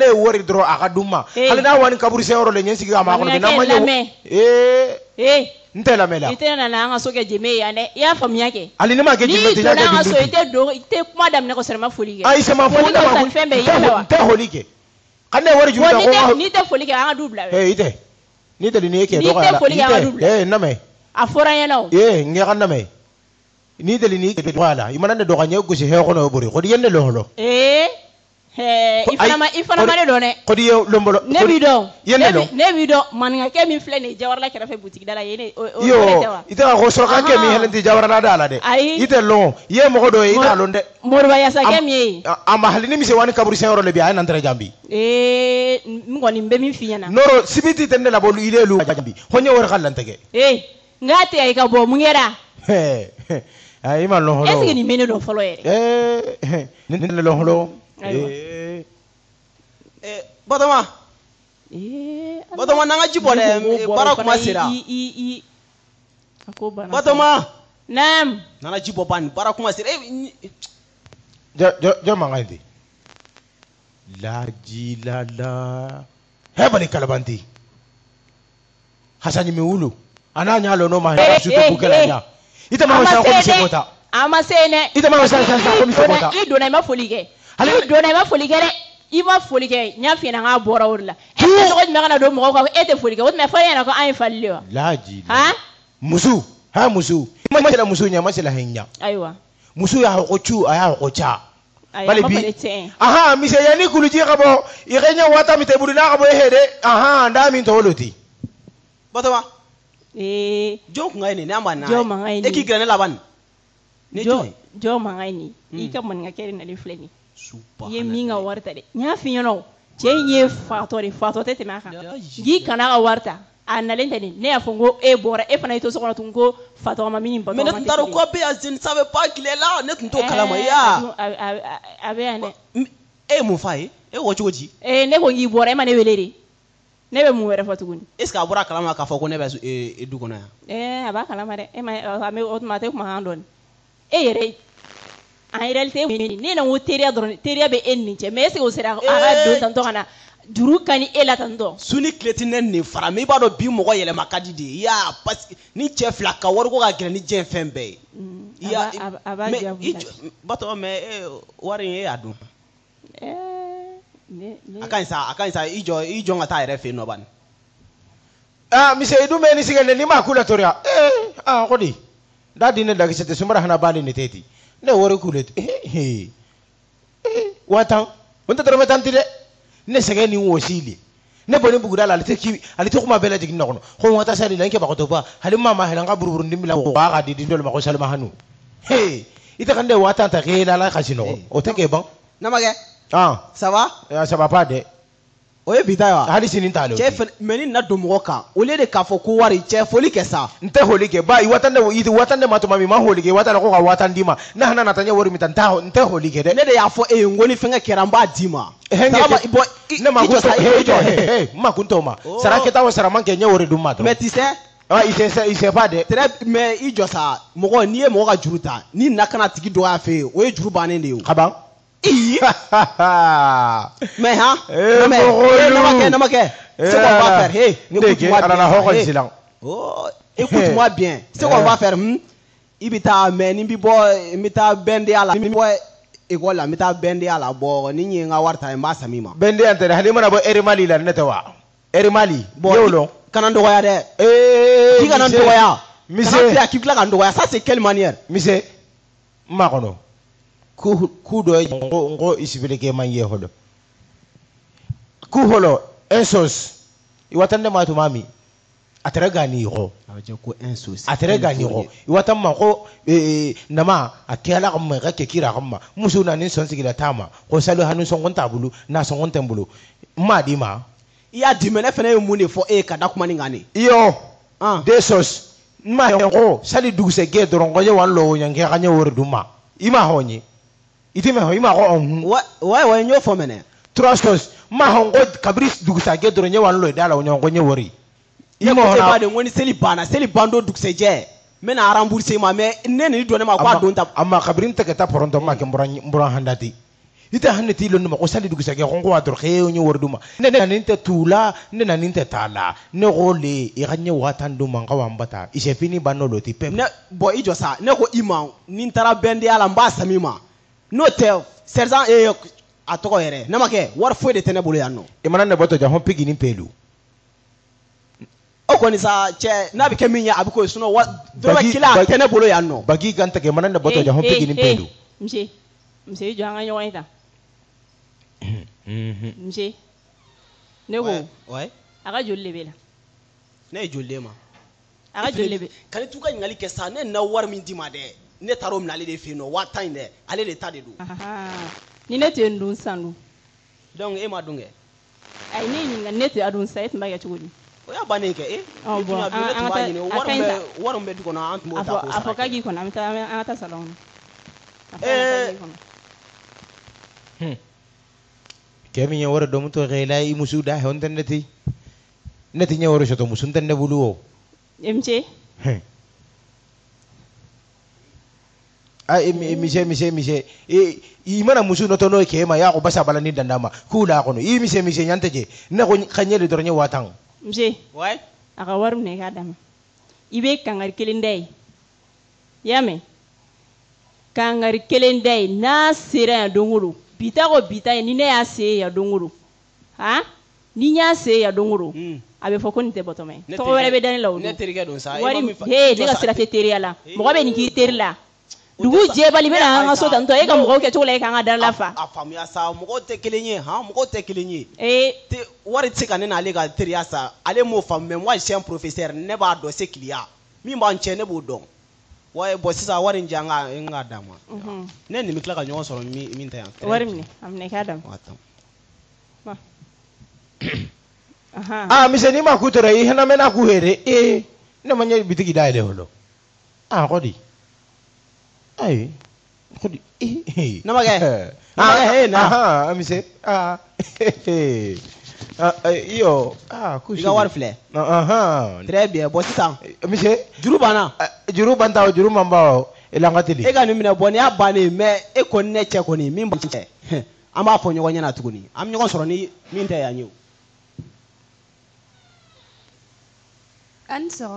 ne ye wari dɔrɔn a ee. ka dun ma hali n'a wani kaburusen yɔrɔ le ɲɛ sigi ka maa kɔnɔ bi n'a ma ɲɛ n tɛ lamɛn la i tɛ nana an ka so kɛ jɛmɛ ye yan dɛ i y'a faamuya kɛ hali ne ma kɛ jɛmɛ tɛ n'i ka so i tɛ don i tɛ kuma daminɛ kɔsɔrɔ i ma foli kɛ ayi sama foli ka fisa n tɛ foli kɛ hali ne wari juru ta ko n'i tɛ foli kɛ an ka du bila ee i tɛ n'i e tɛ nin ye kɛ dɔgɔya la n'i tɛ foli kɛ an ka du bila ee n a fɔra an ɲɛna o ee n ka lamɛn n'i tɛ nin kɛ dɔgɔya la i mana ne dɔgɔya e n ye gosi hɛrɛ kɔnɔ o bori ko n'i ne lɔn ee Eh, i fana ma ne dɔn dɛ kodi ye lonbolo ne b'i dɔn ne dɔn ne b'i dɔn maninkakɛ min filɛ nin ye jawarala kɛrɛfɛ butigi da la ye ne o o yɛrɛ tɛ wa i tɛ ka ko sɔrɔkankɛ min hɛlɛ tɛ jawarala da la dɛ ayi i tɛ lɔn i ye mɔgɔ dɔ ye i t'a lɔn dɛ moriba yasakɛ min ye a ma hali ni misi wani kaburu sɛn yɔrɔ de bi a ye nan tɛrɛ jambi ee eh, n kɔni bɛ min f'i ɲɛna n'o sibiti tɛ ne labɔ i de y'olu jambi ko n ye wɛrɛ ka lantɛgɛ ee eh, n'a tɛ i ka bɔ mun kɛra ɛɛ i ma lɔn fɔlɔ est ce que nin bɛ ne dɔn fɔlɔ yɛrɛ ɛɛ nin tɛ ne dɔn fɔlɔ batoma batoma nanga jibo le bara kuma sera batoma naam nana jibo ban bara kuma sera jɔ la de lajilala hebali kalabante hasani mi wulu ana lo no ma hɛrɛ eh, su te eh, bukɛla eh. nya ita ma sa ko se bota ama se ne ita ma sa sa ko misi kota i donna ma foli kɛ ido na ma foli kɛ i ma foli kɛ n y'a f'i ɲɛna k'a bɔra o de la e tɛ tɔgɔ jumɛn kana don mɔgɔw kan e tɛ foli kɛ o tuma fɔ e ɲɛna ko an ye fali de wa. laaji la muso ha muso i ma sela muso ɲɛ a ma sela hɛn ɲɛ. ayiwa muso y'a hɔgɔ cu a y'a hɔgɔ ca. bali bi aha misɛnya ni kuluji ka bɔ i ka ɲɛ waa tan mi tɛ n'a ka bɔ e he de aha n d'a min tɔgɔ lo ten. batoma. ee jɔn kun ka ɲi nin n'an b'a n'a e ye jɔn man ka ɲi nin e k'i gɛrɛ ne laban nin. ni jɔn jɔn man ka ɲi nin i ka maninka de nalen filɛ nin i ye min ka wari ta dɛ n y'a fi ɲɛna o cɛ in ye fatɔ de fatɔ tɛ tɛmɛ a kan k'i kana ka wari ta a nalen tɛ nin ne y'a fɔ n ko e bɔra e fana y'i to so kɔnɔ tun ko fatɔ ma min ni batɔ ma ne tun t'a ko bɛ yan je ne savais pas qu'il est là ne tun t'o kalama ya a bɛ yan dɛ e ye mun f'a ye e ko cogo di ee ne ko k'i bɔra e ma ne wele de ne bɛ mun wɛrɛ fɔ tuguni est ce que a bɔra a kalama k'a fɔ ko ne bɛ e, e du kɔnɔ yan ɛɛ a b'a kalama dɛ e ma o tuma a tɛ kumakan dɔɔni e yɛrɛ en réalité ne na ko teriya dɔrɔn teriya bɛ e nin cɛ mais est ce que o sera a ka don tantɔ ka na juru ka ni e la tantɔ su tile ti ne nin fara mɛ i b'a dɔn bi mɔgɔ yɛlɛma ka di de ya parce que ni cɛ fila ka wariko ka gɛlɛn ni diɲɛ fɛn bɛɛ ye batɔ mɛ wari in e y'a dun a ka ɲi sa a ka ɲi sa i jɔ i jɔ ka taa yɛrɛ fɛ yen nɔ bani ah mise i dun bɛ ni sigɛlen n'i ma k'u la toriya ee eh, ah ko di daa di ne dagisɛ tɛ sunbara hana baa ne tɛ ten ne wari kule eh, eh. eh, wa tan o tɛ dɔrɔmɛ e tan ti dɛ ne sɛgɛn ni wɔsi le ne bɔ ni buguda la ale tɛ ki ale tɛ kuma bɛɛ lajigin na kɔnɔ ko n ka taa sari la n kɛ bakɔtɔ ba hali maa ma hɛlɛ n ka buruburu dimi la wa ka di di dɔ ma ko salima hanu he i e tɛ ka ne wa tan e ta k'e la ala ka sinɔgɔ o tɛ k'e ban. Ah. namakɛ. an. saba. saba pa dɛ. o ye bi ta ye wa. hadisi nin ta le. cɛ fɛnɛ mɛ ni na don mɔgɔ kan o le de k'a fɔ ko wari cɛ foli kɛ sa. n tɛ holi kɛ ba i watan de i watan de ma tuma min ma holi kɛ watan de ko ka watan d'i ma n'a hana nata n ye wari min ta n t'a n tɛ holi kɛ dɛ. ne de y'a fɔ e ye n ko ni fɛngɛ kɛra n b'a d'i ma. Eh, tagama bɔn i i ne ma kun t'o jɔ he eh, eh, he n ma kun t'o ma oh. sara kɛta o sara man kɛ n ye wari dun ma dɔrɔn. mɛ tisɛ. aa i sɛ i sɛ ba dɛ. tɛrɛ mɛ i jɔ sa mɔgɔ n'i ye mɔgɔ ka juru ta ni na kana tigi dɔgɔya fɛ yen o ye juru bannen de ye o. ka mais hein hey, eh, non mais eh, non mais non mais eh, C'est quoi ah, on va faire hey écoute-moi bien oh, écoute-moi bien c'est on va faire hmm? i bɛ taa mɛ ni n la, bɔ n bɛ taa bɛnde a la ni n bɛ bɔ ekɔli la n bɛ la bɔ ni n ta n b'a san min ma. hali i mana la netewa. Erimali. wa ɛri mali. bɔn y'o lɔ. kana eh dɔgɔya dɛ. ee mise k'i kana ça c'est quelle manière. Misé. n Ku ngo ke man yehoɗo kuholo insos iwatandema tumami atara ganiixo atara ganiixo iwatanma xo e, e, nama a kela xamma xa ke kira musuna musu nanin sonsigila tama ko salu hanu songonta bulu na songonten bulu ma dima i Iya di fɛnɛ fene mu ni fo e ah. ye ka da kumani kan de iyo desos ma xo sali dugse ge dɔrɔn xo ye wan lo ɲanke xa wor duma Ima ma iti mɛ Ima i ma kɔ wa wa wa n y'o fɔ mɛnɛ. ma hɔn ko kabiri dugusajɛ dɔrɔn n ye wa n lɔ e da la o ɲɔgɔn ko n ye wari. Ya i ma hɔn na ne ko de n ko ni seli banna seli ban don dugusɛjɛ n bɛna aranburuse ma mɛ ne ni dɔn ne ma k'a don ta. a ma kabiri n tɛ ka taa pɔrɔntɔ n ma kɛ n bɔra n bɔra handa ten. i tɛ ne t'i lɔnni ma ko sali dugusajɛ ko n ko wa dɔrɔn k'e ye wari d'u ma. ne na nin tɛ t'a la ne ko le i ka waa tan ma n wa n ba ta isɛfini lo ti ne bɔn i e sa ne ko i ma ni n taara la ma. n'o tɛ sergent ee a tɔgɔ yɛrɛ ne ma kɛ wari foyi de tɛ ne bolo yan nɔ. i mana ne bɔ tɔjan hɔn pigi ni pelu. o kɔni sa cɛ n'a bɛ kɛ min ye a bɛ k'o ye sinɔn wa dɔrɔmɛ kelen a tɛ ne bolo yan nɔ. bagi gan tɛgɛ i mana ne bɔ tɔjan hɔn pigi ni pelu. nse nse jɔ an ka ɲɔgɔn ye tan. nse ne ko a ka joli de bɛ la. ne ye joli d'e ma. a ka joli de bɛ. kan'i t'u ka ɲininkali kɛ sa ne na wari min d'i ma dɛ ne taara o minɛ ale de fɛ yen nɔ waa tan in dɛ ale de ta de don. ni ne tɛ n dun san dun. donc e ma dun kɛ. ayi ne ɲininka ne tɛ a dun sa e tun b'a kɛ cogo di. o y'a bannen kɛ e. ɔ e bɔn an ka taa a ka ɲi ta wari min bɛ du kɔnɔ an tun b'o ta k'o sara. a fɔ k'a k'i kɔnɔ an bɛ taa an ka taa salon kɔnɔ. ɛɛ cɛ min ye wari dɔn tɔ kɛ i e la i muso da hɔn tɛ ne ti ne ti ɲɛ wari sɔtɔ muso tɛ ne bolo o. e ay mise mise mise e, i mana musu no tono ke ma ya ko basa balani dandama kula ko no i mise mise nyante je na ko kanye le dornye watang mse wai aka warum ne ibe kangar kelen dai yame kangar kelen na sera ya bita ko bita e, ni ne ya donguru. ya ha ni nya se ya donguru. mm. a bɛ fɔ ko nin tɛ bɔtɔma ye tɔgɔ wɛrɛ bɛ da ne la o wari ne ka sira k'i teri la dugu jɛ bali bɛna e. an mhm. ka so tantɔ e ka mɔgɔw kɛ cogo la e k'an ka dara lafa. a faamuya sa mɔgɔw tɛ kelen ye han mɔgɔw tɛ kelen ye. ee wari tɛ se ka ne n'ale ka teriya sa ale m'o faamu mɛ moi je suis un professeur ne b'a dɔn c'est client min b'an cɛ ne b'o dɔn. wa bɔn sisan wari in di yan n k'a d'a ma. ne ni bɛ tila ka ɲɔgɔn sɔrɔ min tɛ yan. wari minɛ a minɛ i k'a d'a ma. a misɛnnin ma k'u tɔɔrɔ i hinɛ mɛnna k'u yɛrɛ ee ne ma ɲɛ bitigi dayɛlɛ o la ah, a kɔ di. Hey. No nama kɛ. Ah, uh, uh, ah uh-huh. eh na. Ami se. Ah. Uh, Iyo. Ah ko si. I ka wari filɛ. Très bien bon sisan. Monsieur. Juru banna. Juru ban o juru man ban o. Ilanga tɛ de. E ka nin minɛ bɔ y'a bannen mais e kɔni ne cɛ kɔni min b'a cɛ. An b'a fɔ ɲɔgɔn ɲɛna tuguni. An bɛ ɲɔgɔn ni min tɛ yan ye o. A'